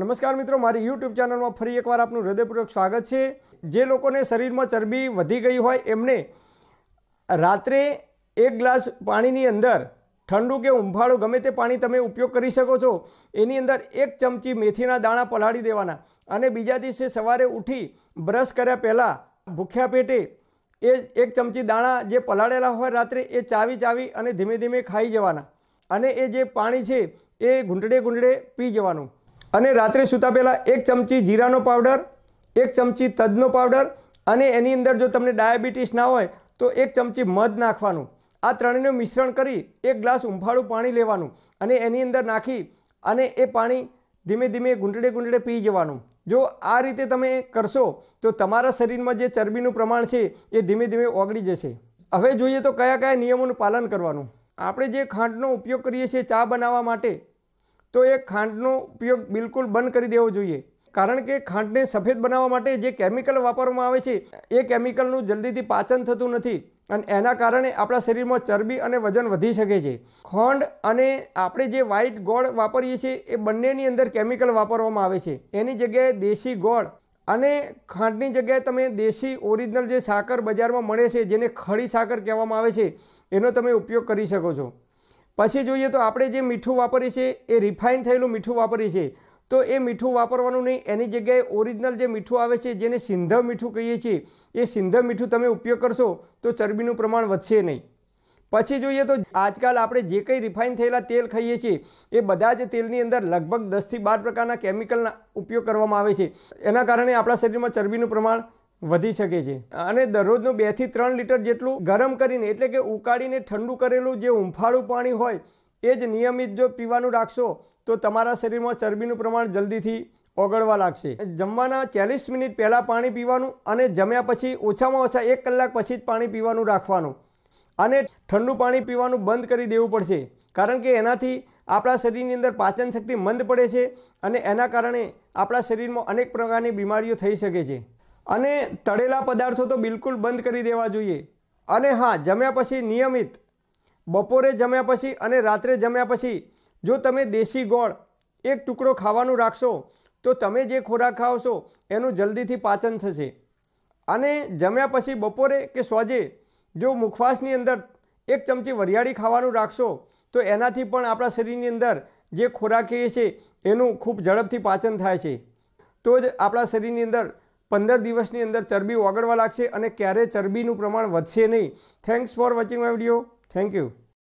નમસ્કાર મિત્રો મારી યુટ્યુબ ચેનલમાં ફરી એકવાર આપનું હૃદયપૂર્વક સ્વાગત છે જે લોકોને શરીરમાં ચરબી વધી ગઈ હોય એમને રાત્રે એક ગ્લાસ પાણીની અંદર ઠંડુ કે ઊંભાળું ગમે તે પાણી તમે ઉપયોગ કરી શકો છો એની અંદર એક ચમચી મેથીના દાણા પલાળી દેવાના અને બીજા દિવસે સવારે ઉઠી બ્રશ કર્યા પહેલાં ભૂખ્યા પેટે એ એક ચમચી દાણા જે પલાળેલા હોય રાત્રે એ ચાવી ચાવી અને ધીમે ધીમે ખાઈ જવાના અને એ જે પાણી છે એ ઘૂંટડે ઘૂંટડે પી જવાનું અને રાત્રે સૂતા પહેલાં એક ચમચી જીરાનો પાવડર એક ચમચી તજનો પાવડર અને એની અંદર જો તમને ડાયાબિટીસ ના હોય તો એક ચમચી મધ નાખવાનું આ ત્રણેયનું મિશ્રણ કરી એક ગ્લાસ ઉંફાળું પાણી લેવાનું અને એની અંદર નાખી અને એ પાણી ધીમે ધીમે ગુંટડે ગુંટડે પી જવાનું જો આ રીતે તમે કરશો તો તમારા શરીરમાં જે ચરબીનું પ્રમાણ છે એ ધીમે ધીમે ઓગળી જશે હવે જોઈએ તો કયા કયા નિયમોનું પાલન કરવાનું આપણે જે ખાંડનો ઉપયોગ કરીએ છીએ ચા બનાવવા માટે તો એ ખાંડનો ઉપયોગ બિલકુલ બંધ કરી દેવો જોઈએ કારણ કે ખાંડને સફેદ બનાવવા માટે જે કેમિકલ વાપરવામાં આવે છે એ કેમિકલનું જલ્દીથી પાચન થતું નથી અને એના કારણે આપણા શરીરમાં ચરબી અને વજન વધી શકે છે ખોંડ અને આપણે જે વ્હાઇટ ગોળ વાપરીએ છીએ એ બંનેની અંદર કેમિકલ વાપરવામાં આવે છે એની જગ્યાએ દેશી ગોળ અને ખાંડની જગ્યાએ તમે દેશી ઓરિજિનલ જે સાકર બજારમાં મળે છે જેને ખડી સાકર કહેવામાં આવે છે એનો તમે ઉપયોગ કરી શકો છો પછી જોઈએ તો આપણે જે મીઠું વાપરીએ છીએ એ રિફાઇન થયેલું મીઠું વાપરીએ છીએ તો એ મીઠું વાપરવાનું નહીં એની જગ્યાએ ઓરિજિનલ જે મીઠું આવે છે જેને સિંધ મીઠું કહીએ છીએ એ સિંધ મીઠું તમે ઉપયોગ કરશો તો ચરબીનું પ્રમાણ વધશે નહીં પછી જોઈએ તો આજકાલ આપણે જે કંઈ રિફાઇન થયેલા તેલ ખાઈએ છીએ એ બધા જ તેલની અંદર લગભગ દસથી બાર પ્રકારના કેમિકલના ઉપયોગ કરવામાં આવે છે એના કારણે આપણા શરીરમાં ચરબીનું પ્રમાણ વધી શકે છે અને દરરોજનું બેથી ત્રણ લીટર જેટલું ગરમ કરીને એટલે કે ઉકાળીને ઠંડુ કરેલું જે હુંફાળું પાણી હોય એ જ નિયમિત જો પીવાનું રાખશો તો તમારા શરીરમાં ચરબીનું પ્રમાણ જલ્દીથી ઓગળવા લાગશે જમવાના ચાલીસ મિનિટ પહેલાં પાણી પીવાનું અને જમ્યા પછી ઓછામાં ઓછા એક કલાક પછી જ પાણી પીવાનું રાખવાનું અને ઠંડુ પાણી પીવાનું બંધ કરી દેવું પડશે કારણ કે એનાથી આપણા શરીરની અંદર પાચન શક્તિ મંદ પડે છે અને એના કારણે આપણા શરીરમાં અનેક પ્રકારની બીમારીઓ થઈ શકે છે અને તળેલા પદાર્થો તો બિલકુલ બંધ કરી દેવા જોઈએ અને હા જમ્યા પછી નિયમિત બપોરે જમ્યા પછી અને રાત્રે જમ્યા પછી જો તમે દેશી ગોળ એક ટુકડો ખાવાનું રાખશો તો તમે જે ખોરાક ખાવશો એનું જલ્દીથી પાચન થશે અને જમ્યા પછી બપોરે કે સોજે જો મુખવાસની અંદર એક ચમચી વરિયાળી ખાવાનું રાખશો તો એનાથી પણ આપણા શરીરની અંદર જે ખોરાક એ છે એનું ખૂબ ઝડપથી પાચન થાય છે તો જ આપણા શરીરની અંદર પંદર દિવસની અંદર ચરબી ઓગળવા લાગશે અને ક્યારેય ચરબીનું પ્રમાણ વધશે નહીં thanks for watching my video thank you